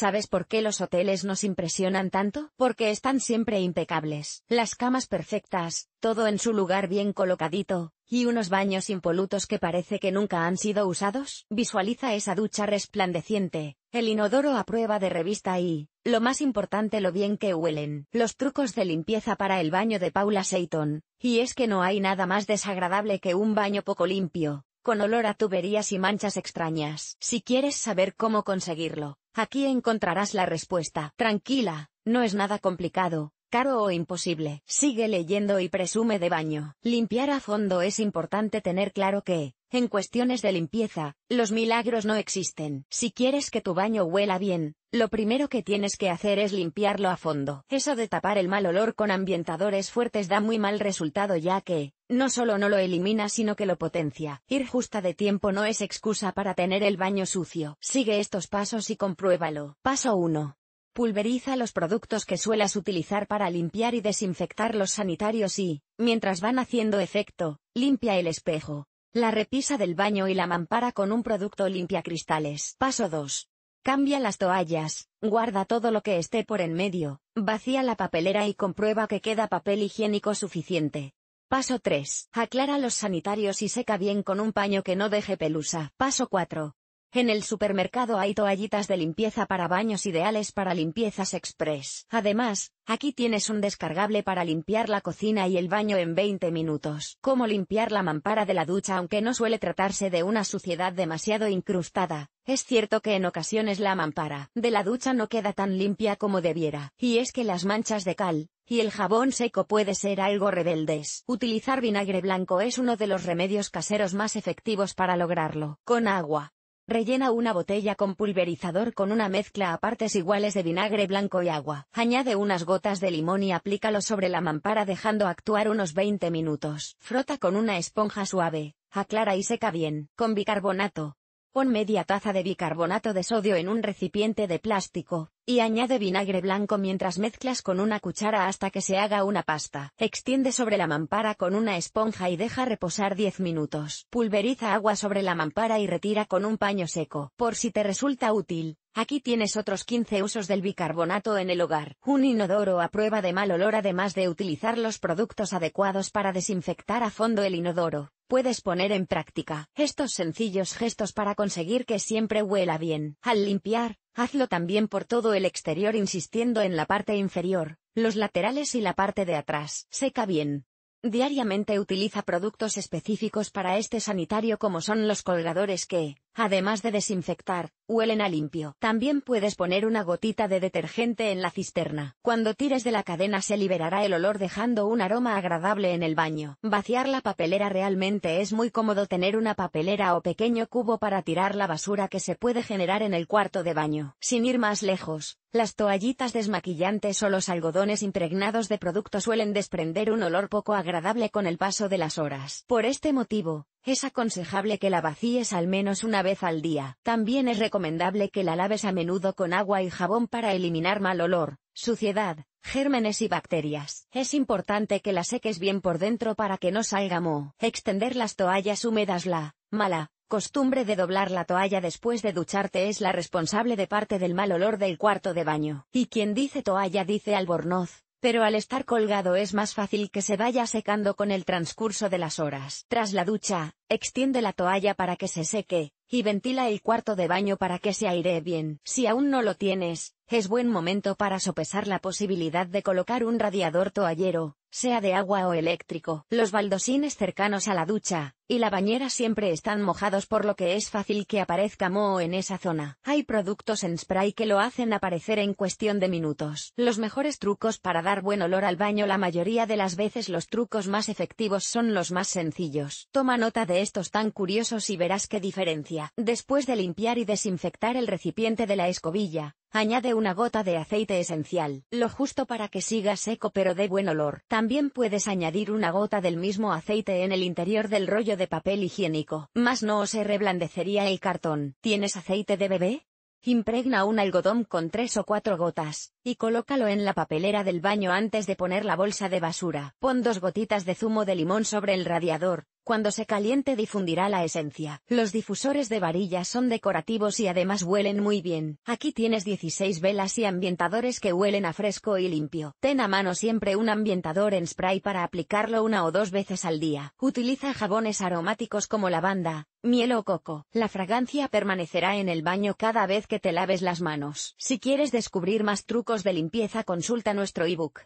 ¿Sabes por qué los hoteles nos impresionan tanto? Porque están siempre impecables, las camas perfectas, todo en su lugar bien colocadito, y unos baños impolutos que parece que nunca han sido usados. Visualiza esa ducha resplandeciente, el inodoro a prueba de revista y, lo más importante lo bien que huelen, los trucos de limpieza para el baño de Paula Seyton, y es que no hay nada más desagradable que un baño poco limpio, con olor a tuberías y manchas extrañas. Si quieres saber cómo conseguirlo, Aquí encontrarás la respuesta. Tranquila, no es nada complicado, caro o imposible. Sigue leyendo y presume de baño. Limpiar a fondo es importante tener claro que, en cuestiones de limpieza, los milagros no existen. Si quieres que tu baño huela bien, lo primero que tienes que hacer es limpiarlo a fondo. Eso de tapar el mal olor con ambientadores fuertes da muy mal resultado ya que, no solo no lo elimina sino que lo potencia. Ir justa de tiempo no es excusa para tener el baño sucio. Sigue estos pasos y compruébalo. Paso 1. Pulveriza los productos que suelas utilizar para limpiar y desinfectar los sanitarios y, mientras van haciendo efecto, limpia el espejo, la repisa del baño y la mampara con un producto limpia cristales. Paso 2. Cambia las toallas, guarda todo lo que esté por en medio, vacía la papelera y comprueba que queda papel higiénico suficiente. Paso 3. Aclara los sanitarios y seca bien con un paño que no deje pelusa. Paso 4. En el supermercado hay toallitas de limpieza para baños ideales para limpiezas express. Además, aquí tienes un descargable para limpiar la cocina y el baño en 20 minutos. Cómo limpiar la mampara de la ducha aunque no suele tratarse de una suciedad demasiado incrustada. Es cierto que en ocasiones la mampara de la ducha no queda tan limpia como debiera, y es que las manchas de cal, y el jabón seco puede ser algo rebeldes. Utilizar vinagre blanco es uno de los remedios caseros más efectivos para lograrlo. Con agua. Rellena una botella con pulverizador con una mezcla a partes iguales de vinagre blanco y agua. Añade unas gotas de limón y aplícalo sobre la mampara dejando actuar unos 20 minutos. Frota con una esponja suave, aclara y seca bien. Con bicarbonato, Pon media taza de bicarbonato de sodio en un recipiente de plástico, y añade vinagre blanco mientras mezclas con una cuchara hasta que se haga una pasta. Extiende sobre la mampara con una esponja y deja reposar 10 minutos. Pulveriza agua sobre la mampara y retira con un paño seco. Por si te resulta útil, Aquí tienes otros 15 usos del bicarbonato en el hogar. Un inodoro a prueba de mal olor además de utilizar los productos adecuados para desinfectar a fondo el inodoro puedes poner en práctica estos sencillos gestos para conseguir que siempre huela bien. Al limpiar, hazlo también por todo el exterior insistiendo en la parte inferior, los laterales y la parte de atrás. Seca bien. Diariamente utiliza productos específicos para este sanitario como son los colgadores que, Además de desinfectar, huelen a limpio. También puedes poner una gotita de detergente en la cisterna. Cuando tires de la cadena se liberará el olor dejando un aroma agradable en el baño. Vaciar la papelera realmente es muy cómodo tener una papelera o pequeño cubo para tirar la basura que se puede generar en el cuarto de baño. Sin ir más lejos, las toallitas desmaquillantes o los algodones impregnados de producto suelen desprender un olor poco agradable con el paso de las horas. Por este motivo, es aconsejable que la vacíes al menos una vez al día. También es recomendable que la laves a menudo con agua y jabón para eliminar mal olor, suciedad, gérmenes y bacterias. Es importante que la seques bien por dentro para que no salga moho. Extender las toallas húmedas la mala costumbre de doblar la toalla después de ducharte es la responsable de parte del mal olor del cuarto de baño. Y quien dice toalla dice albornoz, pero al estar colgado es más fácil que se vaya secando con el transcurso de las horas. Tras la ducha, extiende la toalla para que se seque, y ventila el cuarto de baño para que se airee bien. Si aún no lo tienes, es buen momento para sopesar la posibilidad de colocar un radiador toallero, sea de agua o eléctrico. Los baldosines cercanos a la ducha y la bañera siempre están mojados por lo que es fácil que aparezca moho en esa zona. Hay productos en spray que lo hacen aparecer en cuestión de minutos. Los mejores trucos para dar buen olor al baño la mayoría de las veces los trucos más efectivos son los más sencillos. Toma nota de estos tan curiosos y verás qué diferencia. Después de limpiar y desinfectar el recipiente de la escobilla, Añade una gota de aceite esencial, lo justo para que siga seco pero de buen olor. También puedes añadir una gota del mismo aceite en el interior del rollo de papel higiénico, más no se reblandecería el cartón. ¿Tienes aceite de bebé? Impregna un algodón con tres o cuatro gotas, y colócalo en la papelera del baño antes de poner la bolsa de basura. Pon dos gotitas de zumo de limón sobre el radiador, cuando se caliente difundirá la esencia. Los difusores de varillas son decorativos y además huelen muy bien. Aquí tienes 16 velas y ambientadores que huelen a fresco y limpio. Ten a mano siempre un ambientador en spray para aplicarlo una o dos veces al día. Utiliza jabones aromáticos como lavanda, miel o coco. La fragancia permanecerá en el baño cada vez que te laves las manos. Si quieres descubrir más trucos de limpieza consulta nuestro ebook.